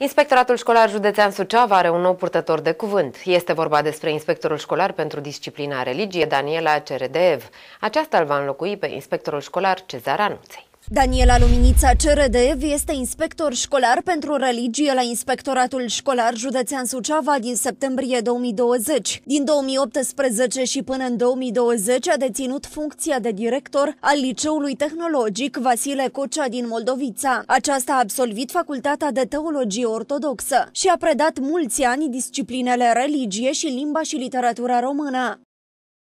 Inspectoratul școlar județean Suceava are un nou purtător de cuvânt. Este vorba despre inspectorul școlar pentru disciplina religie Daniela Ceredeev. Aceasta îl va înlocui pe inspectorul școlar Cezar Anuței. Daniela Luminița Ceredev este inspector școlar pentru religie la Inspectoratul Școlar Județean Suceava din septembrie 2020. Din 2018 și până în 2020 a deținut funcția de director al Liceului Tehnologic Vasile Cocea din Moldovița. Aceasta a absolvit Facultatea de Teologie Ortodoxă și a predat mulți ani disciplinele religie și limba și literatura română.